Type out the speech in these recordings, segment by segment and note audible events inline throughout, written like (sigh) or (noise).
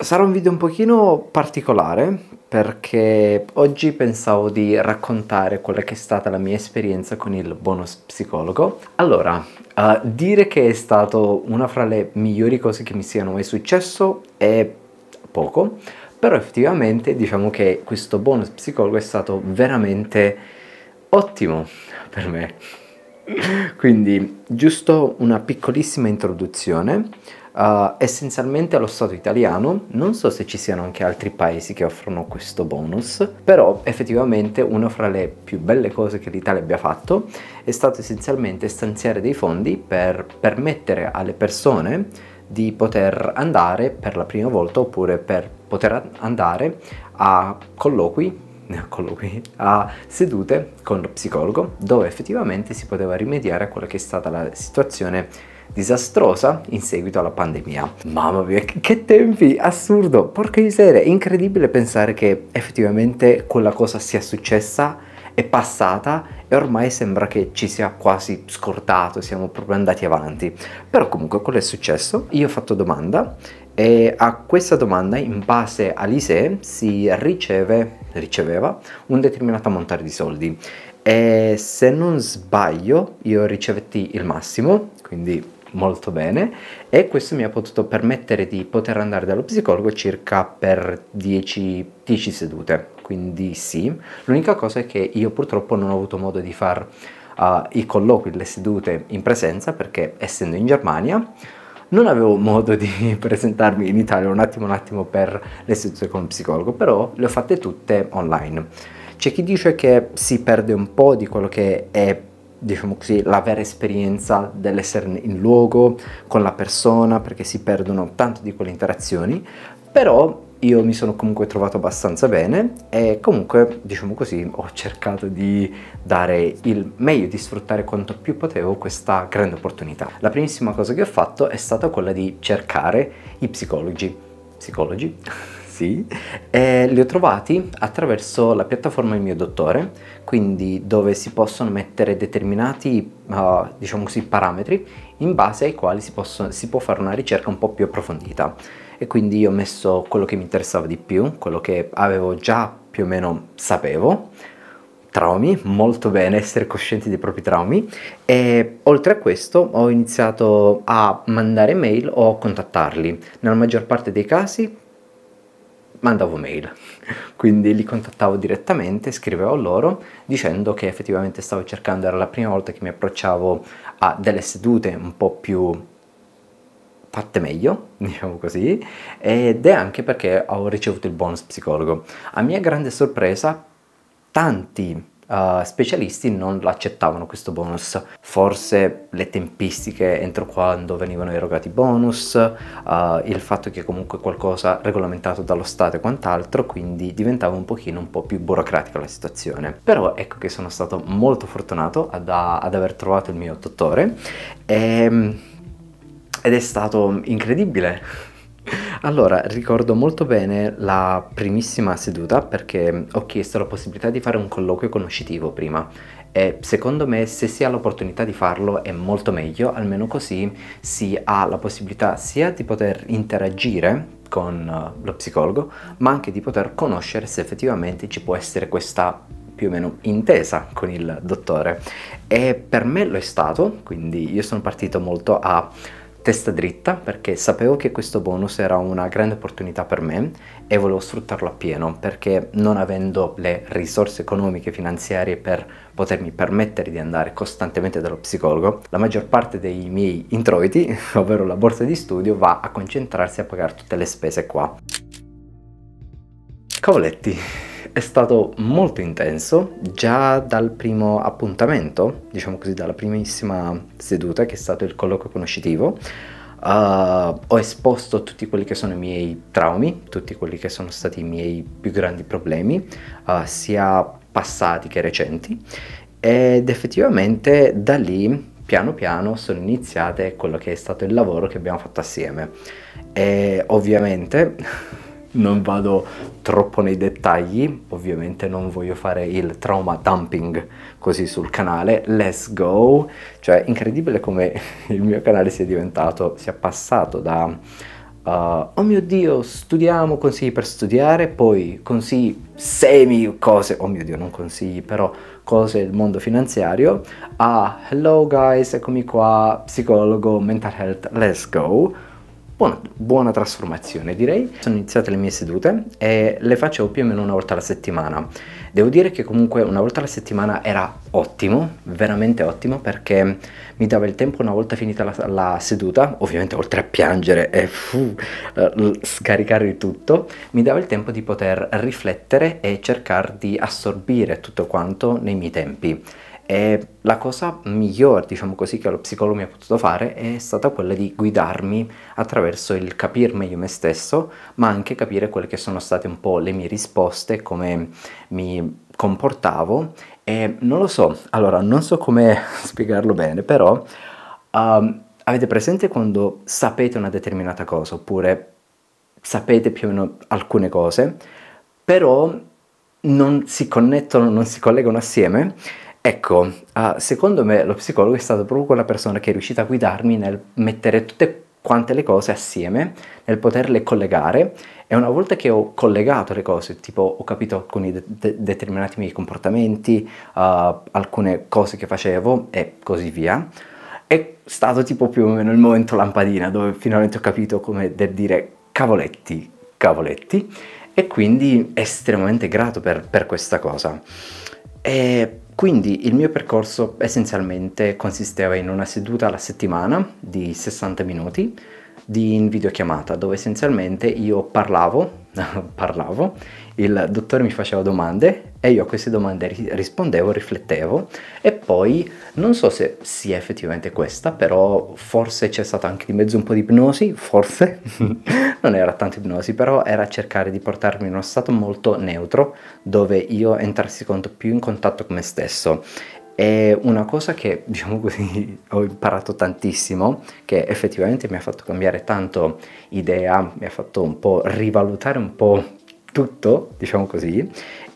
Sarà un video un pochino particolare perché oggi pensavo di raccontare quella che è stata la mia esperienza con il bonus psicologo. Allora, uh, dire che è stato una fra le migliori cose che mi siano mai successo è poco, però effettivamente diciamo che questo bonus psicologo è stato veramente ottimo per me. Quindi, giusto una piccolissima introduzione. Uh, essenzialmente allo Stato italiano, non so se ci siano anche altri paesi che offrono questo bonus, però effettivamente una fra le più belle cose che l'Italia abbia fatto è stato essenzialmente stanziare dei fondi per permettere alle persone di poter andare per la prima volta oppure per poter andare a colloqui eccolo qui, a sedute con lo psicologo dove effettivamente si poteva rimediare a quella che è stata la situazione disastrosa in seguito alla pandemia. Mamma mia, che tempi, assurdo, porca miseria, incredibile pensare che effettivamente quella cosa sia successa, è passata e ormai sembra che ci sia quasi scortato, siamo proprio andati avanti. Però comunque quello è successo, io ho fatto domanda e a questa domanda in base all'ISE si riceve riceveva un determinato ammontare di soldi e se non sbaglio io ricevetti il massimo, quindi molto bene e questo mi ha potuto permettere di poter andare dallo psicologo circa per 10, 10 sedute, quindi sì, l'unica cosa è che io purtroppo non ho avuto modo di fare uh, ah, i colloqui, le sedute in presenza perché essendo in Germania non avevo modo di (laughs) presentarmi in Italia un attimo un attimo per le sedute con lo psicologo, però le ho fatte tutte online. C'è chi dice che si perde un po' di quello che è diciamo così, la vera esperienza dell'essere in luogo con la persona perché si perdono tante di quelle interazioni, però io mi sono comunque trovato abbastanza bene e comunque diciamo così ho cercato di dare il meglio di sfruttare quanto più potevo questa grande opportunità la primissima cosa che ho fatto è stata quella di cercare i psicologi psicologi (laughs) sì e li ho trovati attraverso la piattaforma il mio dottore quindi dove si possono mettere determinati uh, diciamo così parametri in base ai quali si, possono, si può fare una ricerca un po' più approfondita e quindi io ho messo quello che mi interessava di più, quello che avevo già più o meno sapevo, traumi, molto bene essere coscienti dei propri traumi e oltre a questo ho iniziato a mandare mail o a contattarli. Nella maggior parte dei casi mandavo mail, (laughs) quindi li contattavo direttamente, scrivevo loro dicendo che effettivamente stavo cercando, era la prima volta che mi approcciavo a delle sedute un po' più fatte meglio, (laughs) diciamo così, ed è anche perché ho ricevuto il bonus psicologo. A mia grande sorpresa, tanti Uh, specialisti non l'accettavano questo bonus. Forse le tempistiche entro quando venivano erogati i bonus, uh, il fatto che comunque qualcosa regolamentato dallo Stato e quant'altro, quindi diventava un pochino un po' più burocratica la situazione. Però ecco che sono stato molto fortunato ad, ad aver trovato il mio dottore e ehm, ed è stato incredibile. Allora, ricordo molto bene la primissima seduta perché ho chiesto la possibilità di fare un colloquio conoscitivo prima e secondo me se si ha l'opportunità di farlo è molto meglio, almeno così si ha la possibilità sia di poter interagire con eh, lo psicologo, ma anche di poter conoscere se effettivamente ci può essere questa più o meno intesa con il dottore. E per me lo è stato, quindi io sono partito molto a testa dritta perché sapevo che questo bonus era una grande opportunità per me e volevo sfruttarlo appieno perché non avendo le risorse economiche e finanziarie per potermi permettere di andare costantemente dallo psicologo, la maggior parte dei miei introiti, (laughs) ovvero la borsa di studio, va a concentrarsi a pagare tutte le spese qua. Cavoletti, è stato molto intenso già dal primo appuntamento, diciamo così, dalla primissima seduta che è stato il colloquio conoscitivo. Uh, ho esposto tutti quelli che sono i miei traumi, tutti quelli che sono stati i miei più grandi problemi, uh, sia passati che recenti, ed effettivamente da lì piano piano sono iniziate quello che è stato il lavoro che abbiamo fatto assieme. E ovviamente (laughs) non vado troppo nei dettagli, ovviamente non voglio fare il trauma dumping così sul canale, let's go, cioè incredibile come (laughs) il mio canale sia diventato, sia passato da uh, oh mio dio studiamo, consigli per studiare, poi consigli semi cose, oh mio dio non consigli però cose del mondo finanziario, a ah, hello guys eccomi qua, psicologo, mental health, let's go, buona, buona trasformazione direi. Sono iniziate le mie sedute e le facevo più o meno una volta alla settimana. Devo dire che comunque una volta alla settimana era ottimo, veramente ottimo perché mi dava il tempo una volta finita la, la seduta, ovviamente oltre a piangere e fu, eh, scaricare di tutto, mi dava il tempo di poter riflettere e cercare di assorbire tutto quanto nei miei tempi. E la cosa migliore, diciamo così, che lo psicologo mi ha potuto fare è stata quella di guidarmi attraverso il capire meglio me stesso, ma anche capire quelle che sono state un po' le mie risposte, come mi comportavo e non lo so, allora non so come (laughs) spiegarlo bene, però um, avete presente quando sapete una determinata cosa oppure sapete più o meno alcune cose, però non si connettono, non si collegano assieme Ecco, uh, secondo me lo psicologo è stato proprio quella persona che è riuscita a guidarmi nel mettere tutte quante le cose assieme, nel poterle collegare e una volta che ho collegato le cose, tipo ho capito alcuni de- de- determinati miei comportamenti, uh, alcune cose che facevo e così via, è stato tipo più o meno il momento lampadina dove finalmente ho capito come de- dire cavoletti, cavoletti e quindi estremamente grato per, per questa cosa. E quindi il mio percorso essenzialmente consisteva in una seduta alla settimana di 60 minuti di videochiamata dove essenzialmente io parlavo, (laughs) parlavo, il dottore mi faceva domande e io a queste domande rispondevo, riflettevo e poi non so se sia effettivamente questa, però forse c'è stata anche di mezzo un po' di ipnosi, forse (laughs) non era tanto ipnosi, però era cercare di portarmi in uno stato molto neutro dove io entrassi più in contatto con me stesso. E una cosa che (laughs) diciamo così ho imparato tantissimo, che effettivamente mi ha fatto cambiare tanto idea, mi ha fatto un po' rivalutare un po' tutto, diciamo così,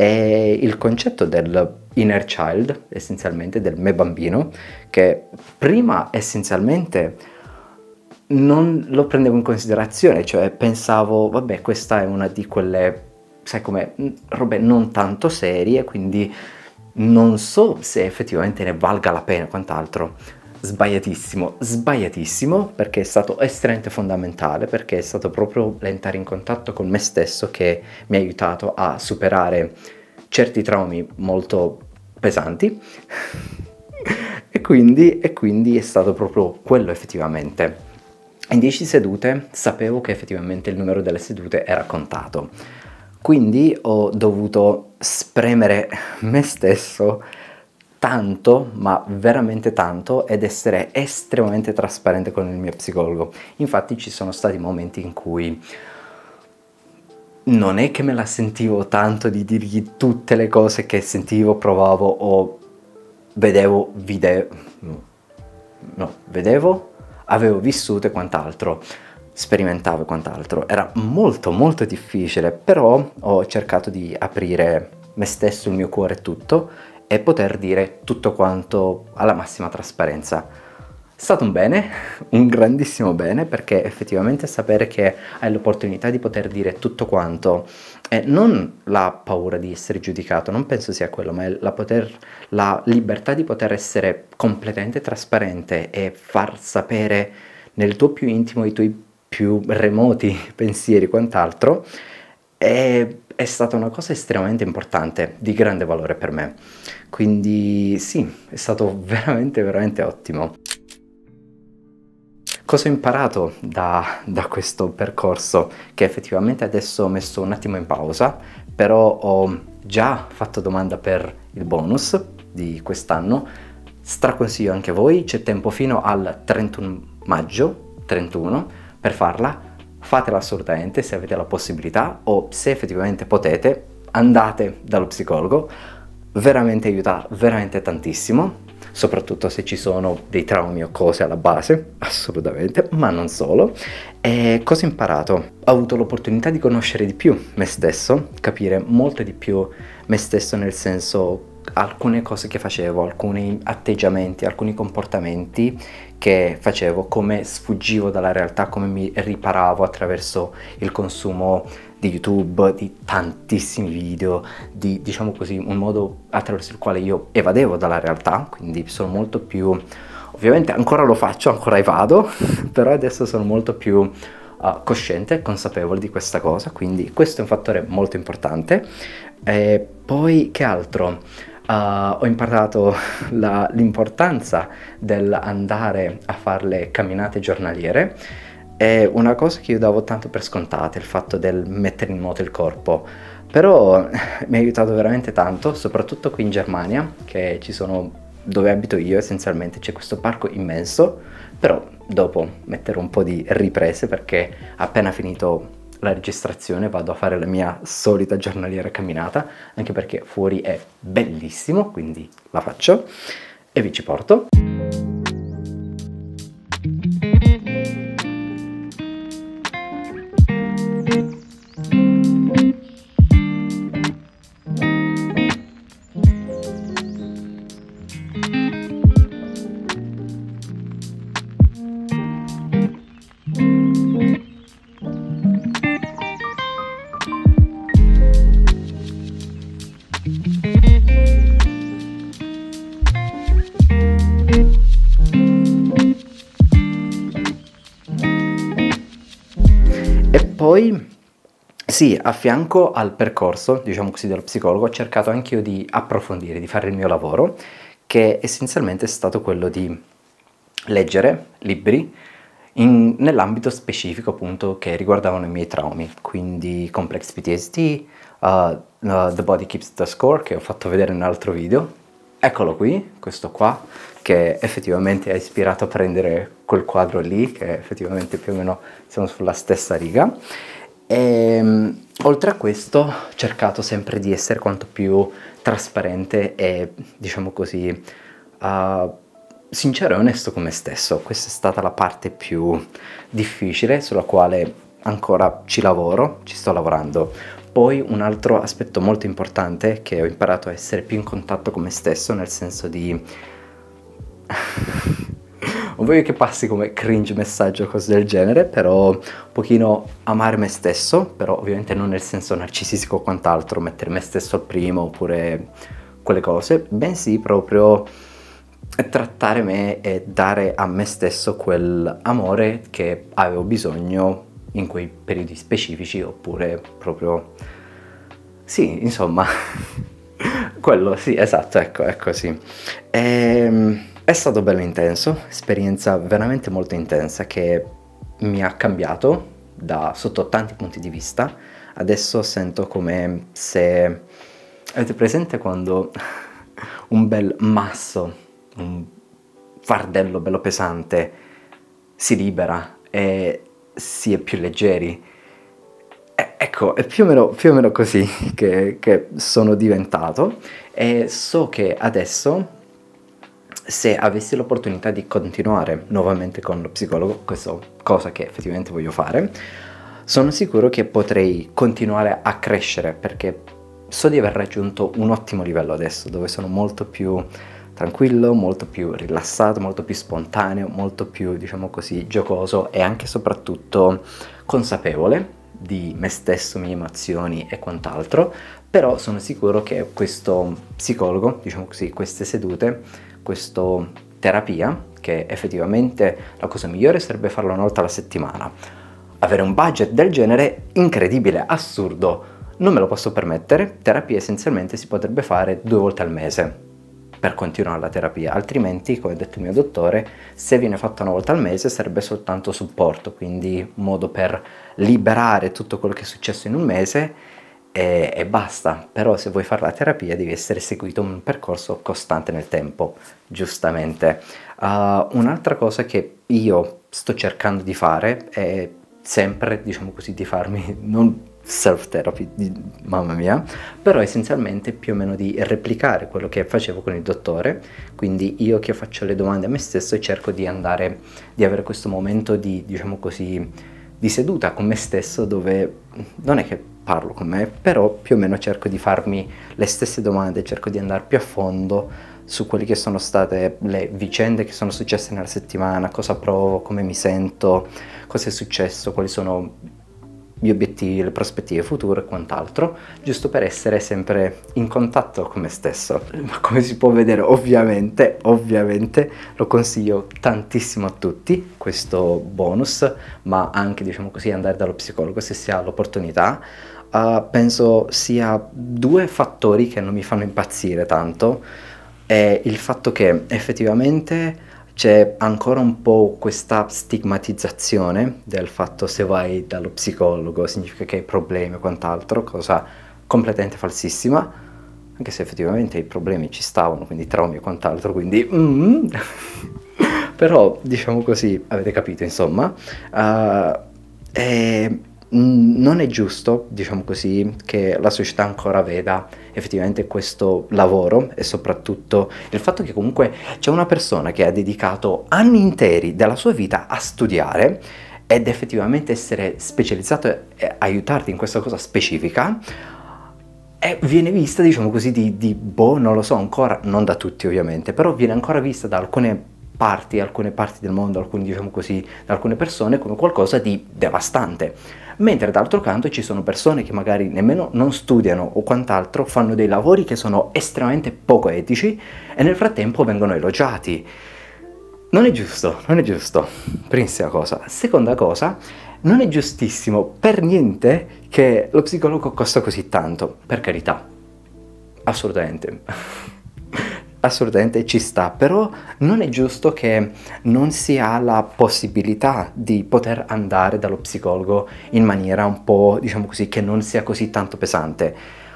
è il concetto del inner child, essenzialmente del me bambino, che prima essenzialmente non lo prendevo in considerazione, cioè pensavo, vabbè, questa è una di quelle, sai come, robe non tanto serie, quindi non so se effettivamente ne valga la pena, quant'altro sbagliatissimo, sbagliatissimo perché è stato estremamente fondamentale, perché è stato proprio l'entrare in contatto con me stesso che mi ha aiutato a superare certi traumi molto pesanti (laughs) e, quindi, e quindi è stato proprio quello effettivamente. In 10 sedute sapevo che effettivamente il numero delle sedute era contato, quindi ho dovuto spremere me stesso tanto, ma veramente tanto, ed essere estremamente trasparente con il mio psicologo. Infatti ci sono stati momenti in cui non è che me la sentivo tanto di dirgli tutte le cose che sentivo, provavo o vedevo, video, no, vedevo, avevo vissuto e quant'altro sperimentavo e quant'altro. Era molto molto difficile, però ho cercato di aprire me stesso, il mio cuore tutto e poter dire tutto quanto alla massima trasparenza. È stato un bene, un grandissimo bene, perché effettivamente sapere che hai l'opportunità di poter dire tutto quanto e non la paura di essere giudicato, non penso sia quello, ma è la, poter, la libertà di poter essere completamente trasparente e far sapere nel tuo più intimo i tuoi più remoti pensieri, quant'altro, è è stata una cosa estremamente importante, di grande valore per me. Quindi sì, è stato veramente, veramente ottimo. Cosa ho imparato da, da questo percorso? Che effettivamente adesso ho messo un attimo in pausa, però ho già fatto domanda per il bonus di quest'anno. Straconsiglio anche voi, c'è tempo fino al 31 maggio, 31, per farla fatela assolutamente se avete la possibilità o se effettivamente potete, andate dallo psicologo, veramente aiuta veramente tantissimo, soprattutto se ci sono dei traumi o cose alla base, (laughs) assolutamente, ma non solo. E cosa ho imparato? Ho avuto l'opportunità di conoscere di più me stesso, capire molto di più me stesso nel senso alcune cose che facevo, alcuni atteggiamenti, alcuni comportamenti che facevo, come sfuggivo dalla realtà, come mi riparavo attraverso il consumo di YouTube, di tantissimi video, di diciamo così un modo attraverso il quale io evadevo dalla realtà, quindi sono molto più ovviamente ancora lo faccio, ancora evado, (laughs) però adesso sono molto più uh, cosciente consapevole di questa cosa, quindi questo è un fattore molto importante. E poi che altro? uh, ho imparato l'importanza dell'andare a fare le camminate giornaliere. È una cosa che io davo tanto per scontata, il fatto del mettere in moto il corpo però eh, mi ha aiutato veramente tanto, soprattutto qui in Germania, che ci sono dove abito io essenzialmente c'è questo parco immenso, però dopo metterò un po' di riprese perché appena finito la registrazione, vado a fare la mia solita giornaliera camminata, anche perché fuori è bellissimo, quindi la faccio e vi ci porto. sì, a fianco al percorso, diciamo così, dello psicologo, ho cercato anche io di approfondire, di fare il mio lavoro, che essenzialmente è stato quello di leggere libri nell'ambito specifico appunto che riguardavano i miei traumi, quindi complex PTSD, uh, uh, The Body Keeps the Score che ho fatto vedere in un altro video, eccolo qui, questo qua, che effettivamente ha ispirato a prendere quel quadro lì, che effettivamente più o meno siamo sulla stessa riga, e, ehm, oltre a questo ho cercato sempre di essere quanto più trasparente e diciamo così uh, sincero e onesto con me stesso. Questa è stata la parte più difficile sulla quale ancora ci lavoro, ci sto lavorando. Poi un altro aspetto molto importante che ho imparato a essere più in contatto con me stesso, nel senso di (laughs) Non voglio che passi come cringe messaggio o cose del genere, però un pochino amare me stesso, però ovviamente non nel senso narcisistico o quant'altro, mettere me stesso al primo oppure quelle cose, bensì proprio trattare me e dare a me stesso quel amore che avevo bisogno in quei periodi specifici oppure proprio sì insomma (laughs) quello sì esatto ecco ecco sì e, ehm, è stato bello intenso, esperienza veramente molto intensa che mi ha cambiato da sotto tanti punti di vista. Adesso sento come se... Avete presente quando (laughs) un bel masso, un fardello bello pesante si libera e si è più leggeri? E ecco, è più o meno, più o meno così (laughs) che, che sono diventato e so che adesso se avessi l'opportunità di continuare nuovamente con lo psicologo, questa cosa che effettivamente voglio fare, sono sicuro che potrei continuare a crescere perché so di aver raggiunto un ottimo livello adesso, dove sono molto più tranquillo, molto più rilassato, molto più spontaneo, molto più, diciamo così, giocoso e anche e soprattutto consapevole di me stesso, mie emozioni e quant'altro, però sono sicuro che questo psicologo, diciamo così, queste sedute questa terapia, che effettivamente la cosa migliore sarebbe farla una volta alla settimana. Avere un budget del genere incredibile, assurdo, non me lo posso permettere, terapia essenzialmente si potrebbe fare due volte al mese per continuare la terapia, altrimenti, come ha detto il mio dottore, se viene fatta una volta al mese sarebbe soltanto supporto, quindi un modo per liberare tutto quello che è successo in un mese e, e basta, però se vuoi fare la terapia devi essere seguito un percorso costante nel tempo, giustamente. Uh, un'altra cosa che io sto cercando di fare è sempre, diciamo così, di farmi (laughs) non self therapy, di, mamma mia, però essenzialmente più o meno di replicare quello che facevo con il dottore, quindi io che faccio le domande a me stesso e cerco di andare, di avere questo momento di, diciamo così, di seduta con me stesso dove non è che parlo con me, però più o meno cerco di farmi le stesse domande, cerco di andare più a fondo su quelle che sono state le vicende che sono successe nella settimana, cosa provo, come mi sento, cosa è successo, quali sono gli obiettivi, le prospettive future e quant'altro, giusto per essere sempre in contatto con me stesso. Ma come si può vedere, ovviamente, ovviamente lo consiglio tantissimo a tutti questo bonus, ma anche diciamo così andare dallo psicologo se si ha l'opportunità uh, penso sia due fattori che non mi fanno impazzire tanto. È il fatto che effettivamente c'è ancora un po' questa stigmatizzazione del fatto se vai dallo psicologo significa che hai problemi o quant'altro, cosa completamente falsissima, anche se effettivamente i problemi ci stavano, quindi traumi e quant'altro, quindi... Mm. (laughs) Però diciamo così, avete capito insomma. Uh, e non è giusto, diciamo così, che la società ancora veda effettivamente questo lavoro e soprattutto il fatto che comunque c'è una persona che ha dedicato anni interi della sua vita a studiare ed effettivamente essere specializzato e aiutarti in questa cosa specifica e viene vista, diciamo così, di, di boh, non lo so ancora, non da tutti ovviamente, però viene ancora vista da alcune parti, alcune parti del mondo, alcuni, diciamo così, da alcune persone come qualcosa di devastante mentre d'altro canto ci sono persone che magari nemmeno non studiano o quant'altro, fanno dei lavori che sono estremamente poco etici e nel frattempo vengono elogiati. Non è giusto, non è giusto. Prima cosa. Seconda cosa, non è giustissimo per niente che lo psicologo costa così tanto, per carità. Assolutamente assolutamente ci sta, però non è giusto che non si ha la possibilità di poter andare dallo psicologo in maniera un po', diciamo così, che non sia così tanto pesante.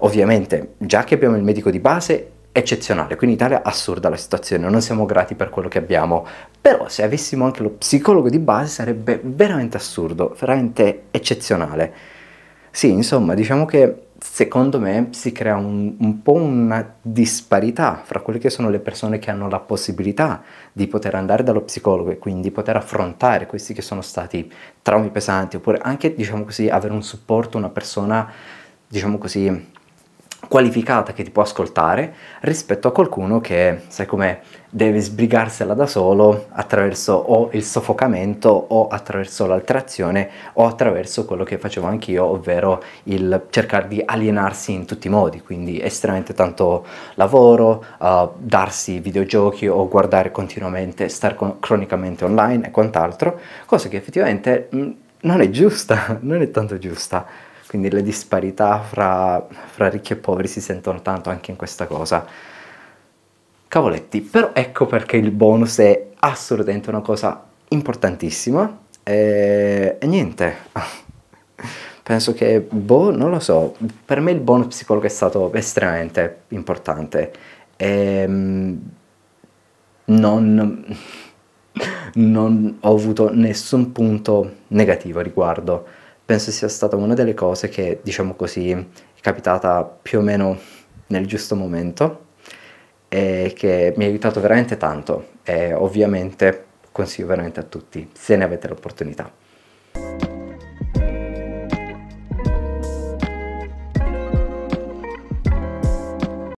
Ovviamente, già che abbiamo il medico di base, eccezionale, qui in Italia è assurda la situazione, non siamo grati per quello che abbiamo, però se avessimo anche lo psicologo di base sarebbe veramente assurdo, veramente eccezionale. Sì, insomma, diciamo che secondo me si crea un, un, po' una disparità fra quelle che sono le persone che hanno la possibilità di poter andare dallo psicologo e quindi poter affrontare questi che sono stati traumi pesanti oppure anche diciamo così avere un supporto, una persona diciamo così qualificata che ti può ascoltare rispetto a qualcuno che sai com'è deve sbrigarsela da solo attraverso o il soffocamento o attraverso l'alterazione o attraverso quello che facevo anch'io, ovvero il cercare di alienarsi in tutti i modi, quindi estremamente tanto lavoro, uh, darsi videogiochi o guardare continuamente, stare con- cronicamente online e quant'altro, cosa che effettivamente mh, mm, non è giusta, (laughs) non è tanto giusta. Quindi le disparità fra, fra ricchi e poveri si sentono tanto anche in questa cosa cavoletti. Però ecco perché il bonus è assolutamente una cosa importantissima. E, eh, e niente, (laughs) penso che, boh, non lo so, per me il bonus psicologo è stato estremamente importante. E, ehm, non, non ho avuto nessun punto negativo a riguardo. Penso sia stata una delle cose che, diciamo così, è capitata più o meno nel giusto momento eh, che mi ha aiutato veramente tanto e ovviamente consiglio veramente a tutti se ne avete l'opportunità.